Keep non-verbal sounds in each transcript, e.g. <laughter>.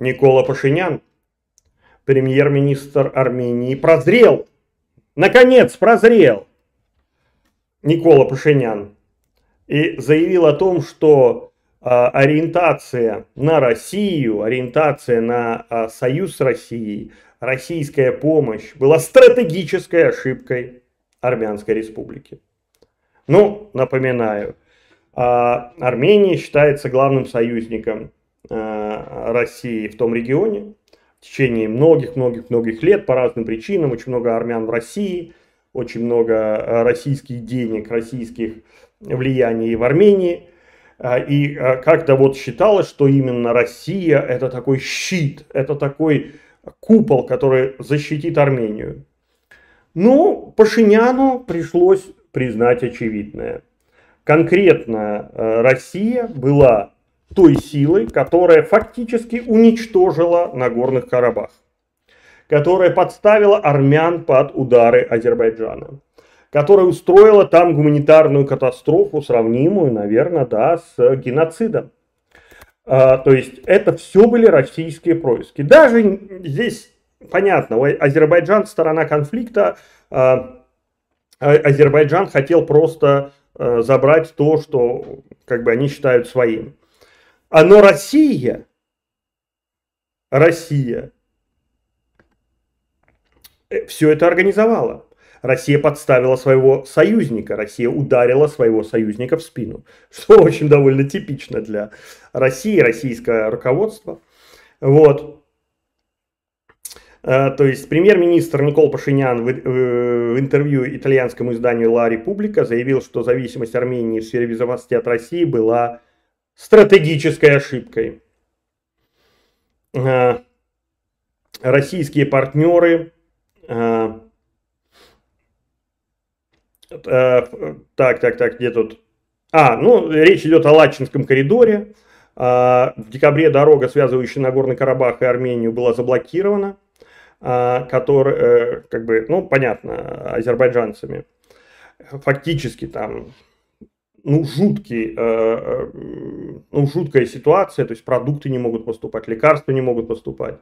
Никола Пашинян, премьер-министр Армении, прозрел. Наконец, прозрел. Никола Пашинян. И заявил о том, что э, ориентация на Россию, ориентация на э, союз с Россией, российская помощь была стратегической ошибкой Армянской республики. Ну, напоминаю, э, Армения считается главным союзником Э, России в том регионе в течение многих-многих-многих лет по разным причинам. Очень много армян в России, очень много э, российских денег, российских влияний в Армении. А, и э, как-то вот считалось, что именно Россия это такой щит, это такой купол, который защитит Армению. Но ну, Пашиняну пришлось признать очевидное. Конкретно Россия была той силой, которая фактически уничтожила Нагорных Карабах, которая подставила армян под удары Азербайджана, которая устроила там гуманитарную катастрофу, сравнимую, наверное, да, с геноцидом. А, то есть это все были российские происки. Даже здесь понятно, Азербайджан сторона конфликта, а, а Азербайджан хотел просто э, забрать то, что как бы они считают своим. Оно Россия, Россия э, все это организовала. Россия подставила своего союзника, Россия ударила своего союзника в спину, <laughs> что очень довольно типично для России, российское руководство. Вот. Э, то есть премьер-министр Никол Пашинян э, в интервью итальянскому изданию «Ла Република» заявил, что зависимость Армении в сфере безопасности от России была стратегической ошибкой. А, российские партнеры а, а, так, так, так, где тут? А, ну, речь идет о Лачинском коридоре. В декабре дорога, связывающая Нагорный Карабах и Армению, была заблокирована, который, э, как бы, ну, понятно, азербайджанцами. Фактически там ну, жуткий, э, э, ну, жуткая ситуация, то есть продукты не могут поступать, лекарства не могут поступать.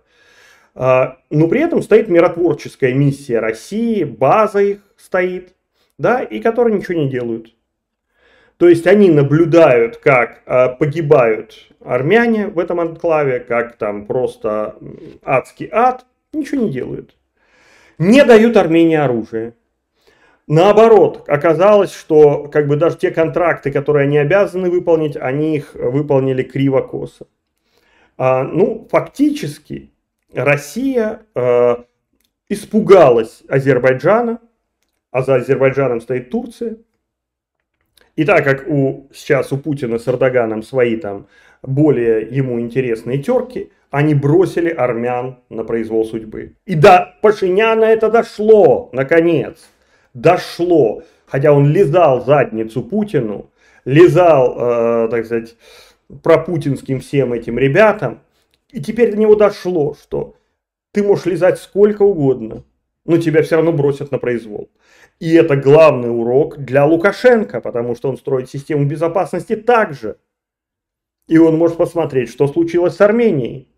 А, но при этом стоит миротворческая миссия России, база их стоит, да, и которые ничего не делают. То есть они наблюдают, как э, погибают армяне в этом анклаве, как там просто адский ад, ничего не делают. Не дают Армении оружие. Наоборот, оказалось, что как бы даже те контракты, которые они обязаны выполнить, они их выполнили криво-косо. А, ну, фактически Россия э, испугалась Азербайджана, а за Азербайджаном стоит Турция. И так как у, сейчас у Путина с Эрдоганом свои там более ему интересные терки, они бросили армян на произвол судьбы. И до Пашиняна это дошло, наконец дошло, хотя он лизал задницу Путину, лизал, э, так сказать, пропутинским всем этим ребятам, и теперь до него дошло, что ты можешь лизать сколько угодно, но тебя все равно бросят на произвол. И это главный урок для Лукашенко, потому что он строит систему безопасности так же. И он может посмотреть, что случилось с Арменией.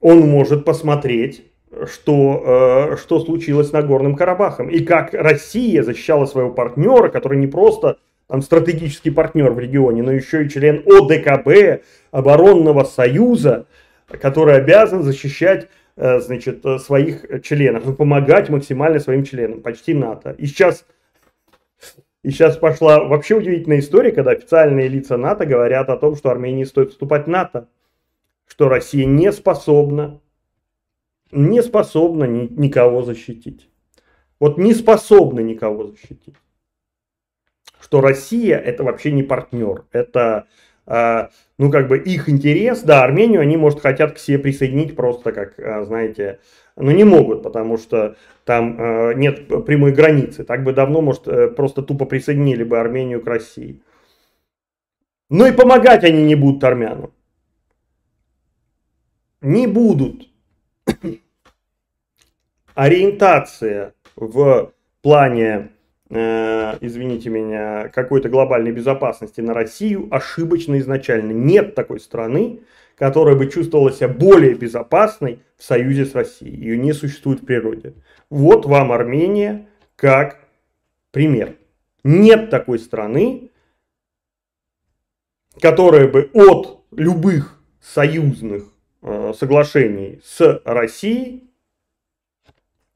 Он может посмотреть, что, э, что случилось с Нагорным Карабахом и как Россия защищала своего партнера, который не просто там, стратегический партнер в регионе, но еще и член ОДКБ, оборонного союза, который обязан защищать э, значит, э, своих членов и помогать максимально своим членам, почти НАТО. И сейчас, и сейчас пошла вообще удивительная история, когда официальные лица НАТО говорят о том, что Армении стоит вступать в НАТО, что Россия не способна не способна ни, никого защитить. Вот не способна никого защитить. Что Россия это вообще не партнер, это а, ну, как бы их интерес, да, Армению они, может, хотят к себе присоединить просто как, а, знаете, но не могут, потому что там а, нет прямой границы. Так бы давно, может, э, просто тупо присоединили бы Армению к России. Ну и помогать они не будут армянам. Не будут ориентация в плане, э, извините меня, какой-то глобальной безопасности на Россию ошибочно изначально. Нет такой страны, которая бы чувствовала себя более безопасной в союзе с Россией. Ее не существует в природе. Вот вам Армения как пример. Нет такой страны, которая бы от любых союзных э, соглашений с Россией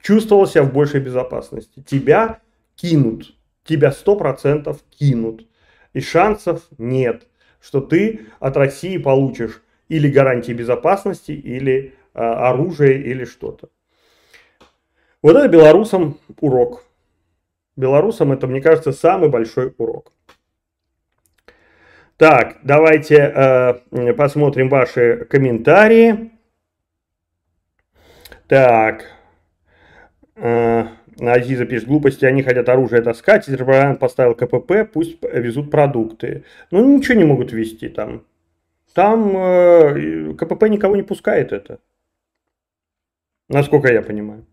чувствовал себя в большей безопасности. Тебя кинут, тебя сто процентов кинут. И шансов нет, что ты от России получишь или гарантии безопасности, или э, оружие, или что-то. Вот это белорусам урок. Белорусам это, мне кажется, самый большой урок. Так, давайте э, посмотрим ваши комментарии. Так, Э, Азиза пишет, глупости, они хотят оружие таскать, Азербайджан поставил КПП, пусть везут продукты. Ну, ничего не могут везти там. Там э, КПП никого не пускает это. Насколько я понимаю.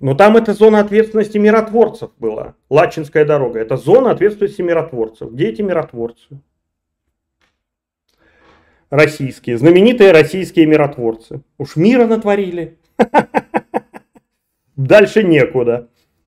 Но там это зона ответственности миротворцев была. Лачинская дорога. Это зона ответственности миротворцев. Где эти миротворцы? российские, знаменитые российские миротворцы. Уж мира натворили. <laughs> Дальше некуда.